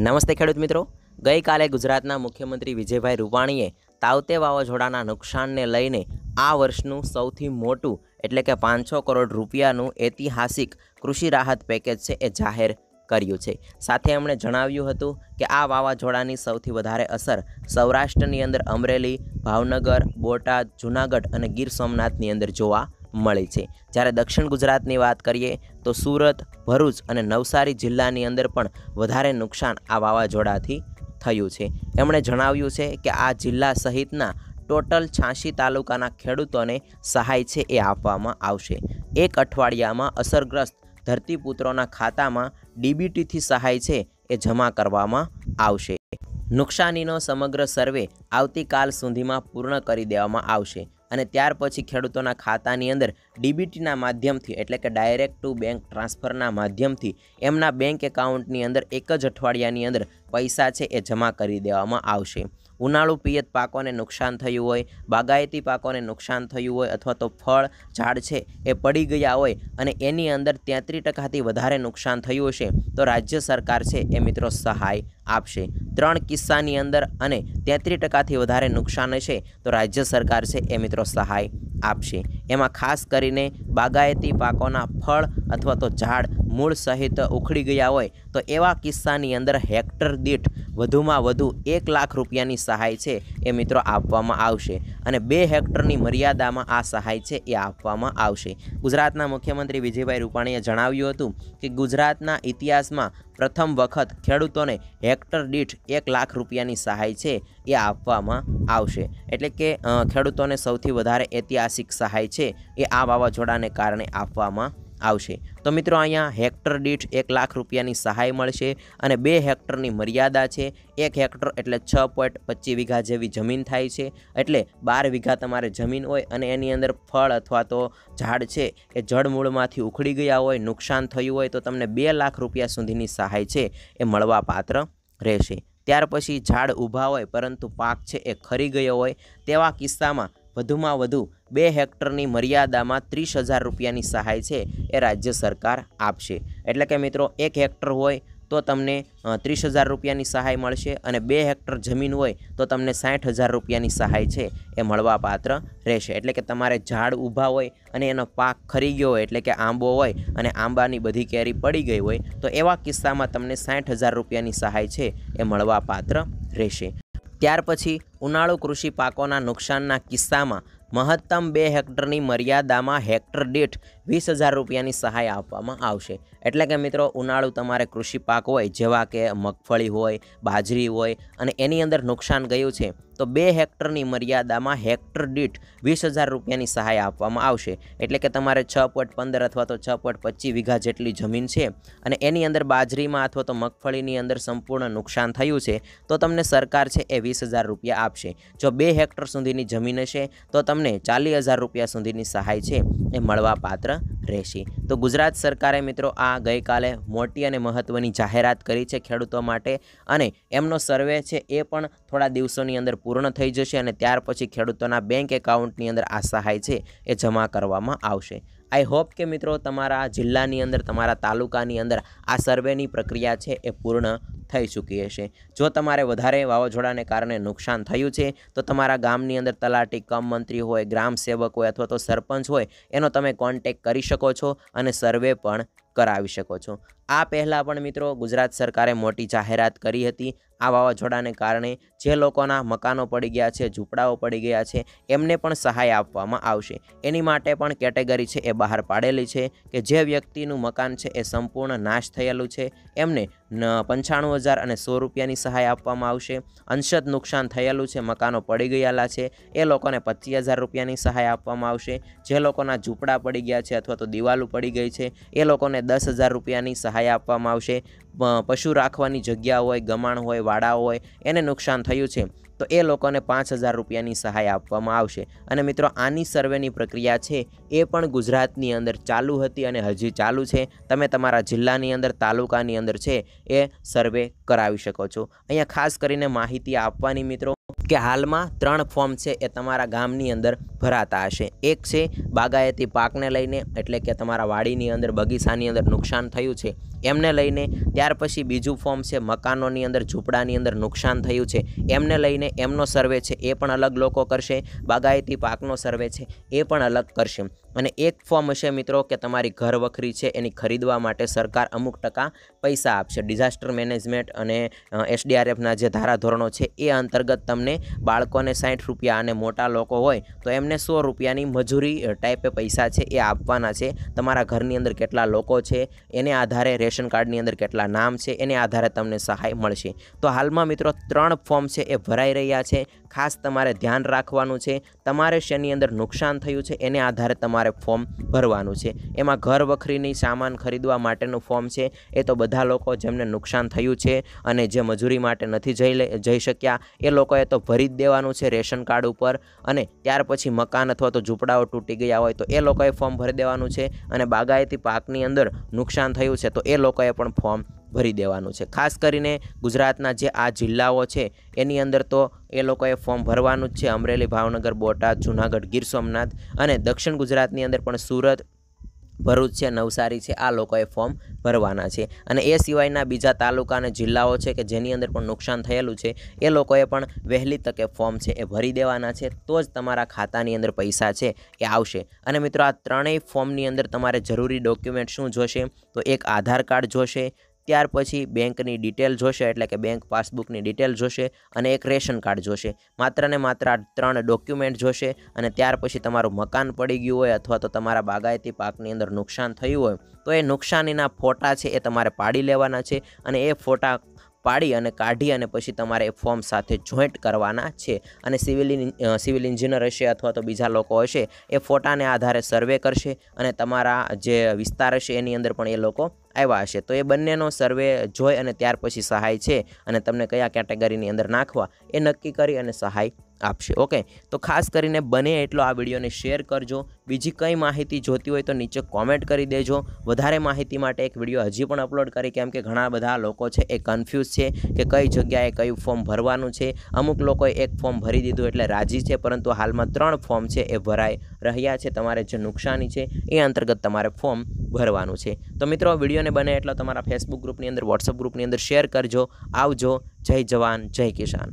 નમસ્તે ખેડૂત મિત્રો ગઈકાલે ગુજરાતના મુખ્યમંત્રી વિજયભાઈ રૂપાણીએ તાવતે વાવાઝોડાના નુકસાનને લઈને આ વર્ષનું સૌથી મોટું એટલે કે પાંચસો કરોડ રૂપિયાનું ઐતિહાસિક કૃષિ રાહત પેકેજ છે એ જાહેર કર્યું છે સાથે એમણે જણાવ્યું હતું કે આ વાવાઝોડાની સૌથી વધારે અસર સૌરાષ્ટ્રની અંદર અમરેલી ભાવનગર બોટાદ જૂનાગઢ અને ગીર સોમનાથની અંદર જોવા મળી છે જ્યારે દક્ષિણ ગુજરાતની વાત કરીએ તો સુરત ભરૂચ અને નવસારી જિલ્લાની અંદર પણ વધારે નુકસાન આ વાવાઝોડાથી થયું છે એમણે જણાવ્યું છે કે આ જિલ્લા સહિતના ટોટલ છ્યાસી તાલુકાના ખેડૂતોને સહાય છે એ આપવામાં આવશે એક અઠવાડિયામાં અસરગ્રસ્ત ધરતીપુત્રોના ખાતામાં ડીબીટીથી સહાય છે એ જમા કરવામાં આવશે નુકસાનીનો સમગ્ર સર્વે આવતીકાલ સુધીમાં પૂર્ણ કરી દેવામાં આવશે અને ત્યાર પછી ખેડૂતોના ખાતાની અંદર ડીબીટીના માધ્યમથી એટલે કે ડાયરેક્ટ ટુ બેંક ટ્રાન્સફરના માધ્યમથી એમના બેંક એકાઉન્ટની અંદર એક જ અઠવાડિયાની અંદર પૈસા છે એ જમા કરી દેવામાં આવશે ઉનાળુ પિયત પાકોને નુકસાન થયું હોય બાગાયતી પાકોને નુકસાન થયું હોય અથવા તો ફળ ઝાડ છે એ પડી ગયા હોય અને એની અંદર તેત્રીસ ટકાથી વધારે નુકસાન થયું હશે તો રાજ્ય સરકાર છે એ મિત્રો સહાય આપશે ત્રણ કિસ્સાની અંદર અને તેત્રીસ ટકાથી વધારે નુકસાન હશે તો રાજ્ય સરકાર છે એ મિત્રો સહાય આપશે એમાં ખાસ કરીને બાગાયતી પાકોના ફળ અથવા તો ઝાડ મૂળ સહિત ઉખડી ગયા હોય તો એવા કિસ્સાની અંદર હેક્ટર દીઠ વધુમાં વધુ એક લાખ રૂપિયાની સહાય છે એ મિત્રો આપવામાં આવશે અને બે હેક્ટરની મર્યાદામાં આ સહાય છે એ આપવામાં આવશે ગુજરાતના મુખ્યમંત્રી વિજયભાઈ રૂપાણીએ જણાવ્યું હતું કે ગુજરાતના ઇતિહાસમાં પ્રથમ વખત ખેડૂતોને હેક્ટર દીઠ એક લાખ રૂપિયાની સહાય છે એ આપવામાં આવશે એટલે કે ખેડૂતોને સૌથી વધારે ઐતિહાસિક સહાય છે એ આ વાવાઝોડાને કારણે આપવામાં આવશે તો મિત્રો અહીંયા હેક્ટર દીઠ એક લાખ રૂપિયાની સહાય મળશે અને બે હેક્ટરની મર્યાદા છે એક હેક્ટર એટલે છ પોઈન્ટ પચીસ વીઘા જેવી જમીન થાય છે એટલે બાર વીઘા તમારે જમીન હોય અને એની અંદર ફળ અથવા તો ઝાડ છે એ જળમૂળમાંથી ઉખડી ગયા હોય નુકસાન થયું હોય તો તમને બે લાખ રૂપિયા સુધીની સહાય છે એ મળવા પાત્ર રહેશે ત્યાર પછી ઝાડ ઊભા હોય પરંતુ પાક છે એ ખરી ગયો હોય તેવા કિસ્સામાં વધુમાં વધુ બે હેક્ટરની મર્યાદામાં ત્રીસ હજાર રૂપિયાની સહાય છે એ રાજ્ય સરકાર આપશે એટલે કે મિત્રો એક હેક્ટર હોય તો તમને ત્રીસ હજાર રૂપિયાની સહાય મળશે અને બે હેક્ટર જમીન હોય તો તમને સાઠ હજાર રૂપિયાની સહાય છે એ મળવાપાત્ર રહેશે એટલે કે તમારે ઝાડ ઊભા હોય અને એનો પાક ખરી ગયો હોય એટલે કે આંબો હોય અને આંબાની બધી કેરી પડી ગઈ હોય તો એવા કિસ્સામાં તમને સાઠ હજાર રૂપિયાની સહાય છે એ મળવાપાત્ર રહેશે ત્યાર પછી ઉનાળુ કૃષિ પાકોના નુકસાનના કિસ્સામાં મહત્તમ બે હેક્ટરની મર્યાદામાં હેક્ટર દીઠ વીસ હજાર રૂપિયાની સહાય આપવામાં આવશે એટલે કે મિત્રો ઉનાળુ તમારે કૃષિ પાક હોય જેવા કે મગફળી હોય બાજરી હોય અને એની અંદર નુકસાન ગયું છે તો બે હેક્ટરની મર્યાદામાં હેક્ટર દીઠ વીસ હજાર રૂપિયાની સહાય આપવામાં આવશે એટલે કે તમારે છ પોઈન્ટ પંદર અથવા તો છ પોઈન્ટ પચીસ વીઘા જેટલી જમીન છે અને એની અંદર બાજરીમાં અથવા તો મગફળીની અંદર સંપૂર્ણ નુકસાન થયું છે તો તમને સરકાર છે એ વીસ હજાર રૂપિયા આપશે જો બે હેક્ટર સુધીની જમીન હશે તો તમને ચાલીસ હજાર રૂપિયા સુધીની સહાય છે એ મળવા પાત્ર રહેશે તો ગુજરાત સરકારે મિત્રો આ ગઈકાલે મોટી અને મહત્ત્વની જાહેરાત કરી છે ખેડૂતો માટે અને એમનો સર્વે છે એ પણ થોડા દિવસોની અંદર પૂર્ણ થઈ જશે અને ત્યાર પછી ખેડૂતોના બેંક એકાઉન્ટની અંદર આ સહાય છે એ જમા કરવામાં આવશે આઈ હોપ કે મિત્રો તમારા જિલ્લાની અંદર તમારા તાલુકાની અંદર આ સર્વેની પ્રક્રિયા છે એ પૂર્ણ થઈ ચૂકી હશે જો તમારે વધારે વાવાઝોડાને કારણે નુકસાન થયું છે તો તમારા ગામની અંદર તલાટી કમ મંત્રી હોય ગ્રામ સેવક હોય અથવા તો સરપંચ હોય એનો તમે કોન્ટેક કરી શકો છો અને સર્વે પણ કરાવી શકો છો આ પહેલાં પણ મિત્રો ગુજરાત સરકારે મોટી જાહેરાત કરી હતી આ વાવાઝોડાને કારણે જે લોકોના મકાનો પડી ગયા છે ઝૂંપડાઓ પડી ગયા છે એમને પણ સહાય આપવામાં આવશે એની માટે પણ કેટેગરી છે એ બહાર પાડેલી છે કે જે વ્યક્તિનું મકાન છે એ સંપૂર્ણ નાશ થયેલું છે એમને પંચાણું હજાર અને સો રૂપિયાની સહાય આપવામાં આવશે અંશદ નુકસાન થયેલું છે મકાનો પડી ગયેલા છે એ લોકોને પચીસ હજાર રૂપિયાની સહાય આપવામાં આવશે જે લોકોના ઝૂંપડા પડી ગયા છે અથવા તો દિવાલો પડી ગઈ છે એ લોકોને દસ હજાર રૂપિયાની સહાય આપવામાં આવશે પશુ રાખવાની જગ્યા હોય ગમાણ હોય વાડા હોય એને નુકસાન થયું છે તો એ લોકોને પાંચ હજાર રૂપિયાની સહાય આપવામાં આવશે અને મિત્રો આની સર્વેની પ્રક્રિયા છે એ પણ ગુજરાતની અંદર ચાલુ હતી અને હજી ચાલુ છે તમે તમારા જિલ્લાની અંદર તાલુકાની અંદર છે એ સર્વે કરાવી શકો છો અહીંયા ખાસ કરીને માહિતી આપવાની મિત્રો કે હાલમાં ત્રણ ફોર્મ છે એ તમારા ગામની અંદર ભરાતા હશે એક છે બાગાયતી પાકને લઈને એટલે કે તમારા વાડીની અંદર બગીચાની અંદર નુકસાન થયું છે એમને લઈને ત્યાર પછી બીજું ફોર્મ છે મકાનોની અંદર ઝૂંપડાની અંદર નુકસાન થયું છે એમને લઈને એમનો સર્વે છે એ પણ અલગ લોકો કરશે બાગાયતી પાકનો સર્વે છે એ પણ અલગ કરશે અને એક ફોર્મ હશે મિત્રો કે તમારી ઘર વખરી છે એની ખરીદવા માટે સરકાર અમુક ટકા પૈસા આપશે ડિઝાસ્ટર મેનેજમેન્ટ અને એસડીઆરએફના જે ધારાધોરણો છે એ અંતર્ગત તમને બાળકોને સાઠ રૂપિયા અને મોટા લોકો હોય તો એમને સો રૂપિયાની મજૂરી ટાઈપે પૈસા છે એ આપવાના છે તમારા ઘરની અંદર કેટલા લોકો છે એને આધારે રેશન કાર્ડની અંદર કેટલા નામ છે એને આધારે તમને સહાય મળશે તો હાલમાં મિત્રો ત્રણ ફોર્મ છે એ ભરાઈ રહ્યા છે ખાસ તમારે ધ્યાન રાખવાનું છે તમારે શેની અંદર નુકસાન થયું છે એને આધારે તમારે તમારે ફોર્મ ભરવાનું છે એમાં ઘર વખરીની સામાન ખરીદવા માટેનું ફોર્મ છે એ તો બધા લોકો જેમને નુકસાન થયું છે અને જે મજૂરી માટે નથી જઈ જઈ શક્યા એ લોકોએ તો ભરી જ દેવાનું છે રેશન કાર્ડ ઉપર અને ત્યાર પછી મકાન અથવા તો ઝૂંપડાઓ તૂટી ગયા હોય તો એ લોકોએ ફોર્મ ભરી દેવાનું છે અને બાગાયતી પાકની અંદર નુકસાન થયું છે તો એ લોકોએ પણ ફોર્મ ભરી દેવાનું છે ખાસ કરીને ગુજરાતના જે આ જિલ્લાઓ છે એની અંદર તો એ લોકોએ ફોર્મ ભરવાનું જ છે અમરેલી ભાવનગર બોટાદ જુનાગઢ ગીર સોમનાથ અને દક્ષિણ ગુજરાતની અંદર પણ સુરત ભરૂચ છે નવસારી છે આ લોકોએ ફોર્મ ભરવાના છે અને એ સિવાયના બીજા તાલુકા અને જિલ્લાઓ છે કે જેની અંદર પણ નુકસાન થયેલું છે એ લોકોએ પણ વહેલી તકે ફોર્મ છે એ ભરી દેવાના છે તો જ તમારા ખાતાની અંદર પૈસા છે એ આવશે અને મિત્રો આ ત્રણેય ફોર્મની અંદર તમારે જરૂરી ડોક્યુમેન્ટ શું જોશે તો એક આધાર કાર્ડ જોશે ત્યાર પછી બેંકની ડિટેલ જોશે એટલે કે બેંક પાસબુકની ડિટેલ જોશે અને એક રેશન કાર્ડ જોશે માત્ર ને માત્ર આ ત્રણ ડોક્યુમેન્ટ જોશે અને ત્યાર પછી તમારું મકાન પડી ગયું હોય અથવા તો તમારા બાગાયતી પાકની અંદર નુકસાન થયું હોય તો એ નુકસાનીના ફોટા છે એ તમારે પાડી લેવાના છે અને એ ફોટા પાડી અને કાઢી અને પછી તમારે એ ફોર્મ સાથે જોઈન્ટ કરવાના છે અને સિવિલ સિવિલ ઇન્જિનિયર હશે અથવા તો બીજા લોકો હશે એ ફોટાને આધારે સર્વે કરશે અને તમારા જે વિસ્તાર હશે એની અંદર પણ એ લોકો આવ્યા હશે તો એ બંનેનો સર્વે જોઈ અને ત્યાર પછી સહાય છે અને તમને કયા કેટેગરીની અંદર નાખવા એ નક્કી કરી અને સહાય આપશે ઓકે તો ખાસ કરીને બને એટલો આ વિડીયોને શેર કરજો બીજી કંઈ માહિતી જોતી હોય તો નીચે કોમેન્ટ કરી દેજો વધારે માહિતી માટે એક વિડીયો હજી પણ અપલોડ કરી કેમ કે ઘણા બધા લોકો છે એ કન્ફ્યુઝ છે કે કઈ જગ્યાએ કયું ફોર્મ ભરવાનું છે અમુક લોકોએ એક ફોર્મ ભરી દીધું એટલે રાજી છે પરંતુ હાલમાં ત્રણ ફોર્મ છે એ ભરાઈ રહ્યા છે તમારે જે નુકસાની છે એ અંતર્ગત તમારે ફોર્મ ભરવાનું છે તો મિત્રો વિડીયોને બને એટલો તમારા ફેસબુક ગ્રુપની અંદર વોટ્સઅપ ગ્રુપની અંદર શેર કરજો આવજો જય જવાન જય કિસાન